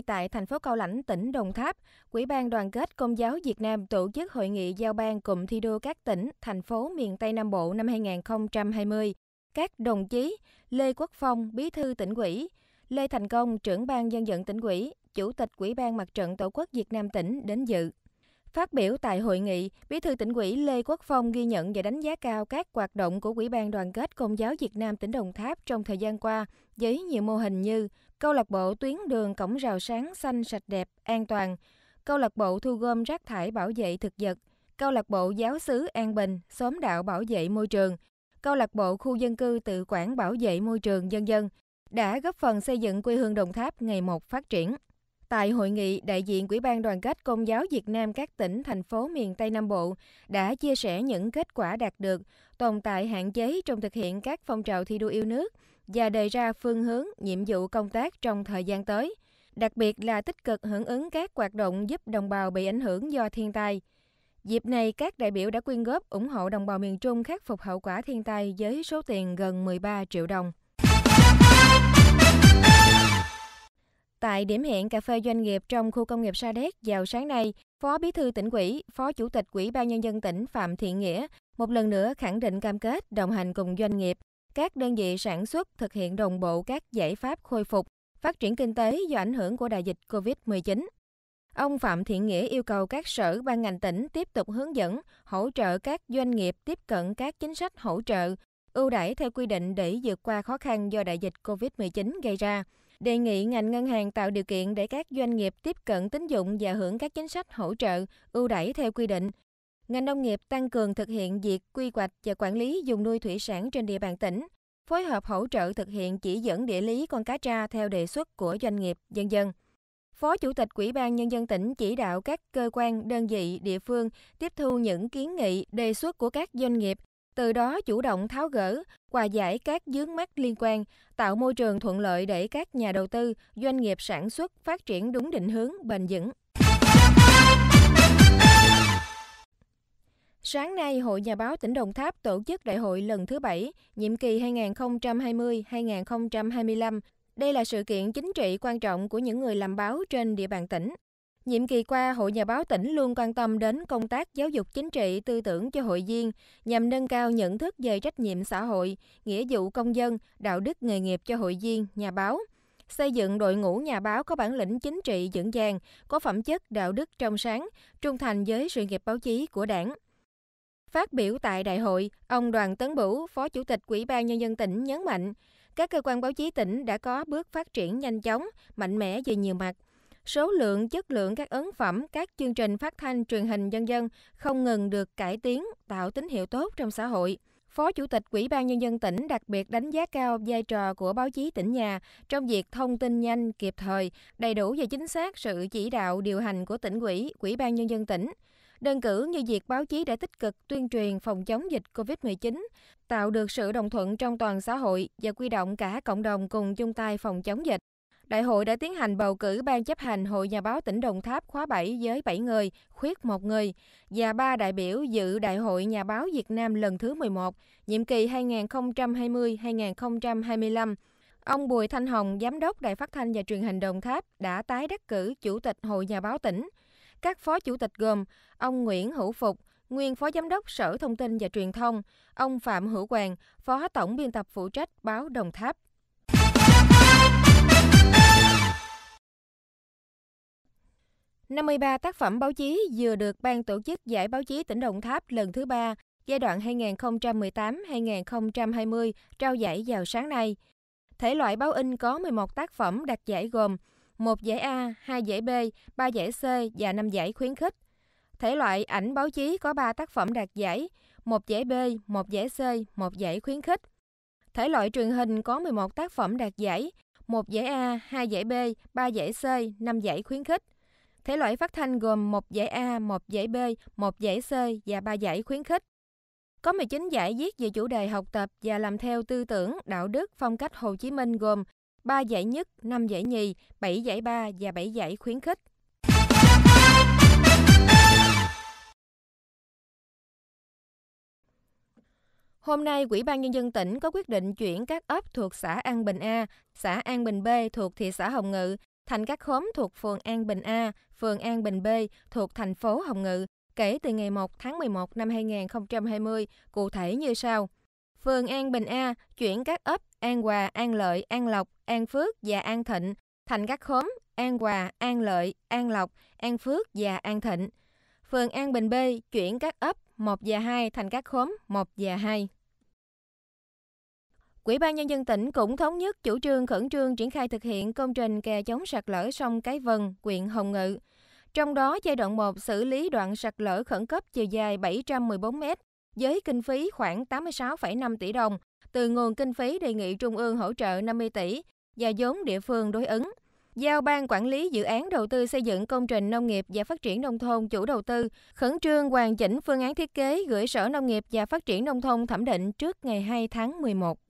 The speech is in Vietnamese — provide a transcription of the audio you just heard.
nay tại thành phố Cao Lãnh, tỉnh Đồng Tháp, Quỹ ban Đoàn kết Công giáo Việt Nam tổ chức hội nghị giao ban cụm thi đua các tỉnh, thành phố miền Tây Nam Bộ năm 2020. Các đồng chí Lê Quốc Phong, Bí thư tỉnh ủy, Lê Thành Công, trưởng ban dân vận tỉnh ủy, Chủ tịch Quỹ ban Mặt trận Tổ quốc Việt Nam tỉnh đến dự. Phát biểu tại hội nghị, Bí thư tỉnh ủy Lê Quốc Phong ghi nhận và đánh giá cao các hoạt động của quỹ ban Đoàn kết Công giáo Việt Nam tỉnh Đồng Tháp trong thời gian qua với nhiều mô hình như Câu lạc bộ tuyến đường cổng rào sáng xanh sạch đẹp, an toàn. Câu lạc bộ thu gom rác thải bảo vệ thực vật. Câu lạc bộ giáo xứ An Bình, xóm đạo bảo vệ môi trường. Câu lạc bộ khu dân cư tự quản bảo vệ môi trường dân dân đã góp phần xây dựng quê hương Đồng Tháp ngày một phát triển. Tại hội nghị, đại diện quỹ ban Đoàn kết Công giáo Việt Nam các tỉnh, thành phố miền Tây Nam Bộ đã chia sẻ những kết quả đạt được, tồn tại hạn chế trong thực hiện các phong trào thi đua yêu nước, và đề ra phương hướng, nhiệm vụ công tác trong thời gian tới, đặc biệt là tích cực hưởng ứng các hoạt động giúp đồng bào bị ảnh hưởng do thiên tai. Dịp này, các đại biểu đã quyên góp ủng hộ đồng bào miền Trung khắc phục hậu quả thiên tai với số tiền gần 13 triệu đồng. Tại điểm hẹn cà phê doanh nghiệp trong khu công nghiệp Sa Đéc vào sáng nay, Phó Bí thư tỉnh ủy, Phó Chủ tịch Ủy ban nhân dân tỉnh Phạm Thiện Nghĩa một lần nữa khẳng định cam kết đồng hành cùng doanh nghiệp các đơn vị sản xuất thực hiện đồng bộ các giải pháp khôi phục, phát triển kinh tế do ảnh hưởng của đại dịch COVID-19. Ông Phạm Thiện Nghĩa yêu cầu các sở ban ngành tỉnh tiếp tục hướng dẫn, hỗ trợ các doanh nghiệp tiếp cận các chính sách hỗ trợ, ưu đãi theo quy định để vượt qua khó khăn do đại dịch COVID-19 gây ra. Đề nghị ngành ngân hàng tạo điều kiện để các doanh nghiệp tiếp cận tín dụng và hưởng các chính sách hỗ trợ, ưu đãi theo quy định, ngành nông nghiệp tăng cường thực hiện việc quy hoạch và quản lý dùng nuôi thủy sản trên địa bàn tỉnh, phối hợp hỗ trợ thực hiện chỉ dẫn địa lý con cá tra theo đề xuất của doanh nghiệp, dân dân. Phó Chủ tịch Ủy ban Nhân dân tỉnh chỉ đạo các cơ quan, đơn vị, địa phương tiếp thu những kiến nghị, đề xuất của các doanh nghiệp, từ đó chủ động tháo gỡ, hòa giải các dướng mắc liên quan, tạo môi trường thuận lợi để các nhà đầu tư, doanh nghiệp sản xuất phát triển đúng định hướng, bền vững. Sáng nay, Hội Nhà báo tỉnh Đồng Tháp tổ chức đại hội lần thứ 7, nhiệm kỳ 2020-2025. Đây là sự kiện chính trị quan trọng của những người làm báo trên địa bàn tỉnh. Nhiệm kỳ qua, Hội Nhà báo tỉnh luôn quan tâm đến công tác giáo dục chính trị tư tưởng cho hội viên nhằm nâng cao nhận thức về trách nhiệm xã hội, nghĩa vụ công dân, đạo đức nghề nghiệp cho hội viên, nhà báo xây dựng đội ngũ nhà báo có bản lĩnh chính trị vững vàng, có phẩm chất đạo đức trong sáng, trung thành với sự nghiệp báo chí của đảng. Phát biểu tại đại hội, ông Đoàn Tấn Bửu, Phó Chủ tịch Ủy ban Nhân dân tỉnh nhấn mạnh, các cơ quan báo chí tỉnh đã có bước phát triển nhanh chóng, mạnh mẽ về nhiều mặt. Số lượng, chất lượng các ấn phẩm, các chương trình phát thanh truyền hình dân dân không ngừng được cải tiến, tạo tín hiệu tốt trong xã hội. Phó Chủ tịch Ủy ban Nhân dân tỉnh đặc biệt đánh giá cao vai trò của báo chí tỉnh nhà trong việc thông tin nhanh, kịp thời, đầy đủ và chính xác sự chỉ đạo điều hành của tỉnh ủy, Ủy ban Nhân dân tỉnh đơn cử như việc báo chí đã tích cực tuyên truyền phòng chống dịch COVID-19, tạo được sự đồng thuận trong toàn xã hội và quy động cả cộng đồng cùng chung tay phòng chống dịch. Đại hội đã tiến hành bầu cử Ban chấp hành Hội Nhà báo tỉnh Đồng Tháp khóa 7 với 7 người, khuyết 1 người, và 3 đại biểu dự Đại hội Nhà báo Việt Nam lần thứ 11, nhiệm kỳ 2020-2025. Ông Bùi Thanh Hồng, Giám đốc Đài Phát Thanh và Truyền hình Đồng Tháp đã tái đắc cử Chủ tịch Hội Nhà báo tỉnh. Các phó chủ tịch gồm ông Nguyễn Hữu Phục, nguyên phó giám đốc Sở Thông tin và Truyền thông, ông Phạm Hữu Quang, phó tổng biên tập phụ trách báo Đồng Tháp. Năm mươi ba tác phẩm báo chí vừa được Ban tổ chức Giải báo chí tỉnh Đồng Tháp lần thứ ba giai đoạn 2018-2020 trao giải vào sáng nay. Thể loại báo in có 11 tác phẩm đạt giải gồm một giải A, hai giải B, ba giải C và năm giải khuyến khích. Thể loại ảnh báo chí có 3 tác phẩm đạt giải, một giải B, một giải C, một giải khuyến khích. Thể loại truyền hình có 11 tác phẩm đạt giải, một giải A, hai giải B, ba giải C, năm giải khuyến khích. Thể loại phát thanh gồm một giải A, một giải B, một giải C và ba giải khuyến khích. Có 19 giải viết về chủ đề học tập và làm theo tư tưởng, đạo đức, phong cách Hồ Chí Minh gồm 3 giải nhất, 5 giải nhì, 7 giải ba và 7 giải khuyến khích. Hôm nay, Ủy ban Nhân dân tỉnh có quyết định chuyển các ấp thuộc xã An Bình A, xã An Bình B thuộc thị xã Hồng Ngự thành các khóm thuộc phường An Bình A, phường An Bình B thuộc thành phố Hồng Ngự kể từ ngày 1 tháng 11 năm 2020, cụ thể như sau. Phường An Bình A chuyển các ấp An Hòa, An Lợi, An Lộc, An Phước và An Thịnh thành các khóm An Hòa, An Lợi, An Lộc, An Phước và An Thịnh. Phường An Bình B chuyển các ấp 1 và 2 thành các khóm 1 và 2. Quỹ ban nhân dân tỉnh cũng thống nhất chủ trương khẩn trương triển khai thực hiện công trình kè chống sạt lở sông Cái Vân, huyện Hồng Ngự. Trong đó, giai đoạn 1 xử lý đoạn sạt lở khẩn cấp chiều dài 714 m, với kinh phí khoảng 86,5 tỷ đồng từ nguồn kinh phí đề nghị Trung ương hỗ trợ 50 tỷ và vốn địa phương đối ứng. Giao ban quản lý dự án đầu tư xây dựng công trình nông nghiệp và phát triển nông thôn chủ đầu tư khẩn trương hoàn chỉnh phương án thiết kế gửi Sở Nông nghiệp và Phát triển Nông thôn thẩm định trước ngày 2 tháng 11.